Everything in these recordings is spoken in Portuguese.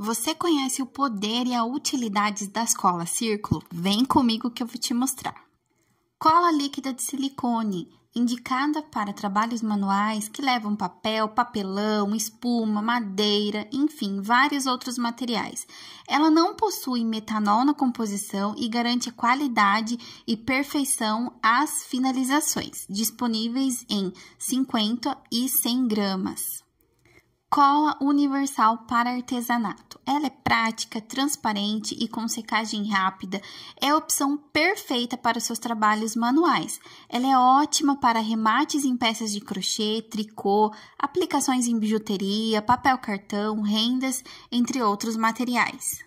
Você conhece o poder e a utilidade da cola círculo? Vem comigo que eu vou te mostrar. Cola líquida de silicone, indicada para trabalhos manuais que levam papel, papelão, espuma, madeira, enfim, vários outros materiais. Ela não possui metanol na composição e garante qualidade e perfeição às finalizações, disponíveis em 50 e 100 gramas. Cola universal para artesanato. Ela é prática, transparente e com secagem rápida. É a opção perfeita para seus trabalhos manuais. Ela é ótima para remates em peças de crochê, tricô, aplicações em bijuteria, papel cartão, rendas, entre outros materiais.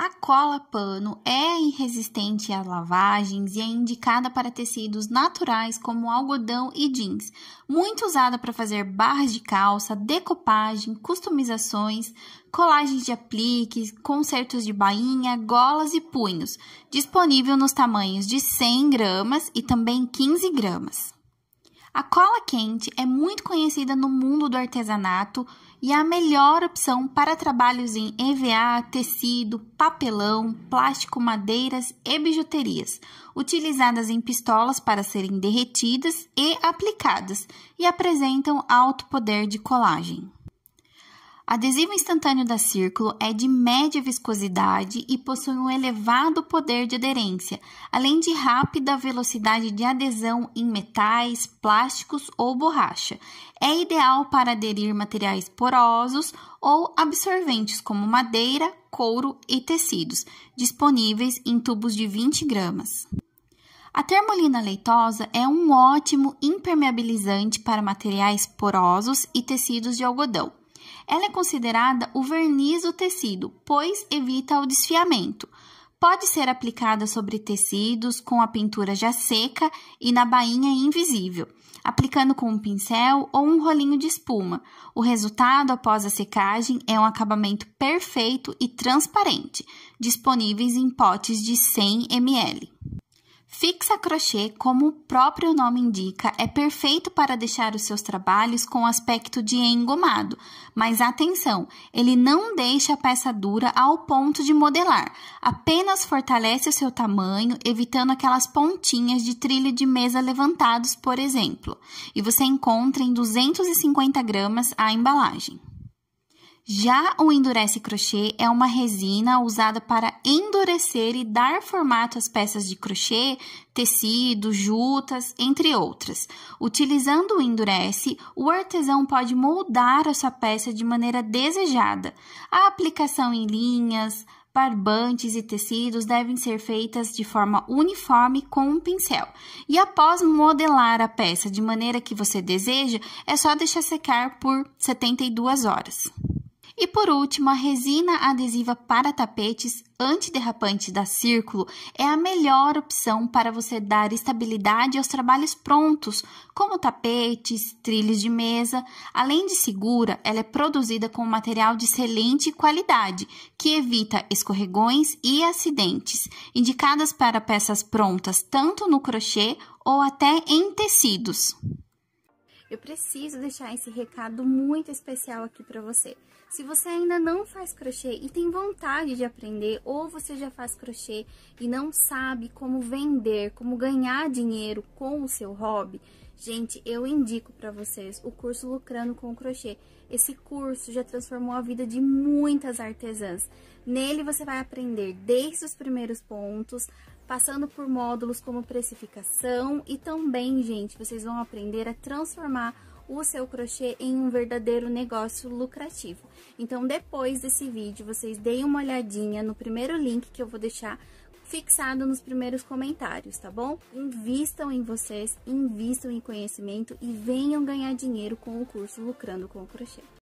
A cola pano é resistente às lavagens e é indicada para tecidos naturais como algodão e jeans, muito usada para fazer barras de calça, decopagem, customizações, colagens de apliques, concertos de bainha, golas e punhos, disponível nos tamanhos de 100 gramas e também 15 gramas. A cola quente é muito conhecida no mundo do artesanato e a melhor opção para trabalhos em EVA, tecido, papelão, plástico, madeiras e bijuterias, utilizadas em pistolas para serem derretidas e aplicadas e apresentam alto poder de colagem. Adesivo instantâneo da Círculo é de média viscosidade e possui um elevado poder de aderência, além de rápida velocidade de adesão em metais, plásticos ou borracha. É ideal para aderir materiais porosos ou absorventes como madeira, couro e tecidos, disponíveis em tubos de 20 gramas. A termolina leitosa é um ótimo impermeabilizante para materiais porosos e tecidos de algodão. Ela é considerada o verniz do tecido, pois evita o desfiamento. Pode ser aplicada sobre tecidos com a pintura já seca e na bainha invisível, aplicando com um pincel ou um rolinho de espuma. O resultado após a secagem é um acabamento perfeito e transparente, disponíveis em potes de 100 ml. Fixa crochê, como o próprio nome indica, é perfeito para deixar os seus trabalhos com aspecto de engomado, mas atenção, ele não deixa a peça dura ao ponto de modelar, apenas fortalece o seu tamanho, evitando aquelas pontinhas de trilho de mesa levantados, por exemplo. E você encontra em 250 gramas a embalagem. Já o endurece crochê é uma resina usada para endurecer e dar formato às peças de crochê, tecido, jutas, entre outras. Utilizando o endurece, o artesão pode moldar a sua peça de maneira desejada. A aplicação em linhas, barbantes e tecidos devem ser feitas de forma uniforme com um pincel. E após modelar a peça de maneira que você deseja, é só deixar secar por 72 horas. E por último, a resina adesiva para tapetes antiderrapante da Círculo é a melhor opção para você dar estabilidade aos trabalhos prontos, como tapetes, trilhos de mesa. Além de segura, ela é produzida com um material de excelente qualidade, que evita escorregões e acidentes, indicadas para peças prontas tanto no crochê ou até em tecidos eu preciso deixar esse recado muito especial aqui para você. Se você ainda não faz crochê e tem vontade de aprender, ou você já faz crochê e não sabe como vender, como ganhar dinheiro com o seu hobby, gente, eu indico para vocês o curso Lucrando com Crochê. Esse curso já transformou a vida de muitas artesãs. Nele você vai aprender desde os primeiros pontos passando por módulos como precificação e também, gente, vocês vão aprender a transformar o seu crochê em um verdadeiro negócio lucrativo. Então, depois desse vídeo, vocês deem uma olhadinha no primeiro link que eu vou deixar fixado nos primeiros comentários, tá bom? Invistam em vocês, invistam em conhecimento e venham ganhar dinheiro com o curso Lucrando com o Crochê.